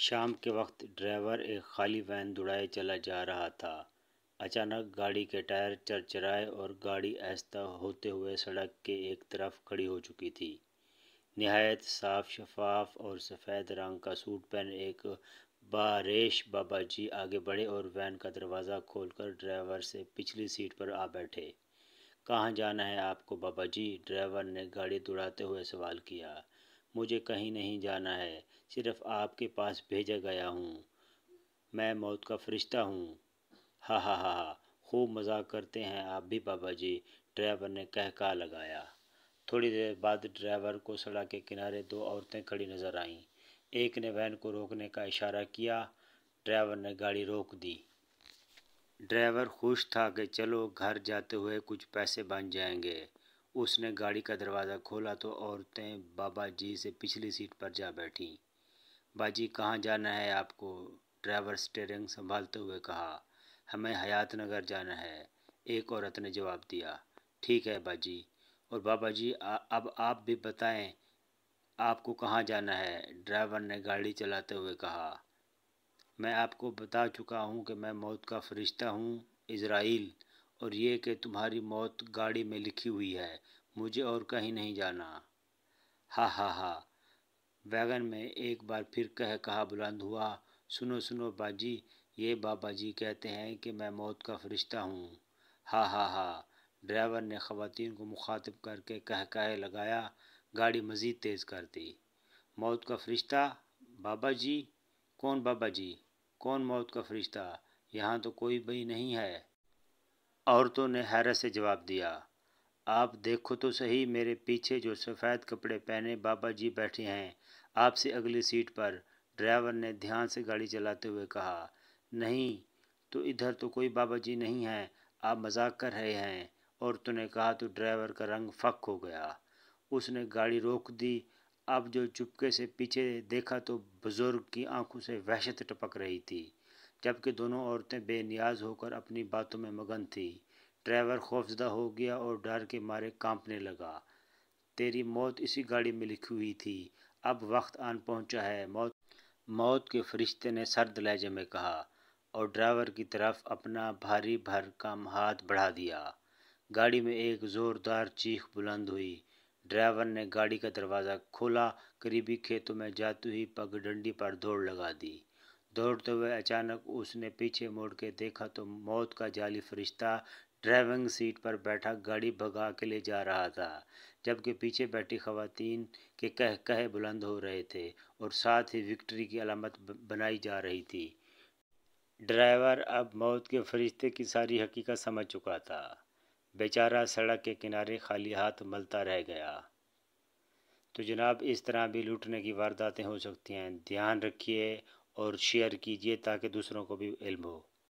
शाम के वक्त ड्राइवर एक खाली वैन दौड़ाए चला जा रहा था अचानक गाड़ी के टायर चरचराए और गाड़ी आहिस्ता होते हुए सड़क के एक तरफ खड़ी हो चुकी थी नहायत साफ शफाफ और सफ़ेद रंग का सूट पहन एक बारेश बाबा जी आगे बढ़े और वैन का दरवाज़ा खोलकर ड्राइवर से पिछली सीट पर आ बैठे कहाँ जाना है आपको बाबा जी ड्राइवर ने गाड़ी दौड़ाते हुए सवाल किया मुझे कहीं नहीं जाना है सिर्फ आपके पास भेजा गया हूँ मैं मौत का फरिश्ता हूँ हा हा हा हा खूब मजाक करते हैं आप भी बाबा जी ड्राइवर ने कहका लगाया थोड़ी देर बाद ड्राइवर को सड़क के किनारे दो औरतें खड़ी नज़र आईं एक ने वैन को रोकने का इशारा किया ड्राइवर ने गाड़ी रोक दी ड्राइवर खुश था कि चलो घर जाते हुए कुछ पैसे बन जाएंगे उसने गाड़ी का दरवाज़ा खोला तो औरतें बाबा जी से पिछली सीट पर जा बैठीं बाजी कहाँ जाना है आपको ड्राइवर स्टेयरिंग संभालते हुए कहा हमें हयात नगर जाना है एक औरत ने जवाब दिया ठीक है बाजी और बाबा जी आ, अब आप भी बताएं आपको कहाँ जाना है ड्राइवर ने गाड़ी चलाते हुए कहा मैं आपको बता चुका हूँ कि मैं मौत का फरिश्ता हूँ इसराइल और ये कि तुम्हारी मौत गाड़ी में लिखी हुई है मुझे और कहीं नहीं जाना हा हा हा वैगन में एक बार फिर कह कहा बुलंद हुआ सुनो सुनो बाजी ये बाबा जी कहते हैं कि मैं मौत का फरिश्ता हूँ हा हा हा ड्राइवर ने ख़वातीन को मुखातब करके कह कह लगाया गाड़ी मज़ीद तेज़ कर दी मौत का फरिश्ता बाबा जी कौन बाबा जी कौन मौत का फरिश्ता यहाँ तो कोई भी नहीं है औरतों ने हैरत से जवाब दिया आप देखो तो सही मेरे पीछे जो सफ़ेद कपड़े पहने बाबा जी बैठे हैं आपसे अगली सीट पर ड्राइवर ने ध्यान से गाड़ी चलाते हुए कहा नहीं तो इधर तो कोई बाबा जी नहीं हैं आप मजाक कर रहे हैं औरतों ने कहा तो ड्राइवर का रंग फक हो गया उसने गाड़ी रोक दी अब जो चुपके से पीछे देखा तो बुज़ुर्ग की आंखों से वहशत टपक रही थी जबकि दोनों औरतें बेनियाज होकर अपनी बातों में मगन थीं ड्राइवर खौफजदा हो गया और डर के मारे कांपने लगा तेरी मौत इसी गाड़ी में लिखी हुई थी अब वक्त आन पहुंचा है मौत मौत के फरिश्ते ने सर्द लहजे में कहा और ड्राइवर की तरफ अपना भारी भर का हाथ बढ़ा दिया गाड़ी में एक ज़ोरदार चीख बुलंद हुई ड्राइवर ने गाड़ी का दरवाज़ा खोला करीबी खेतों में जाती हुई पगडंडी पर दौड़ लगा दी दौड़ते हुए अचानक उसने पीछे मुड़ के देखा तो मौत का जाली फरिश्ता ड्राइविंग सीट पर बैठा गाड़ी भगा के ले जा रहा था जबकि पीछे बैठी खवतान के कह कह बुलंद हो रहे थे और साथ ही विक्ट्री की अलामत बनाई जा रही थी ड्राइवर अब मौत के फरिश्ते की सारी हकीकत समझ चुका था बेचारा सड़क के किनारे खाली हाथ मलता रह गया तो जनाब इस तरह भी लूटने की वारदातें हो सकती हैं ध्यान रखिए और शेयर कीजिए ताकि दूसरों को भी इल्म हो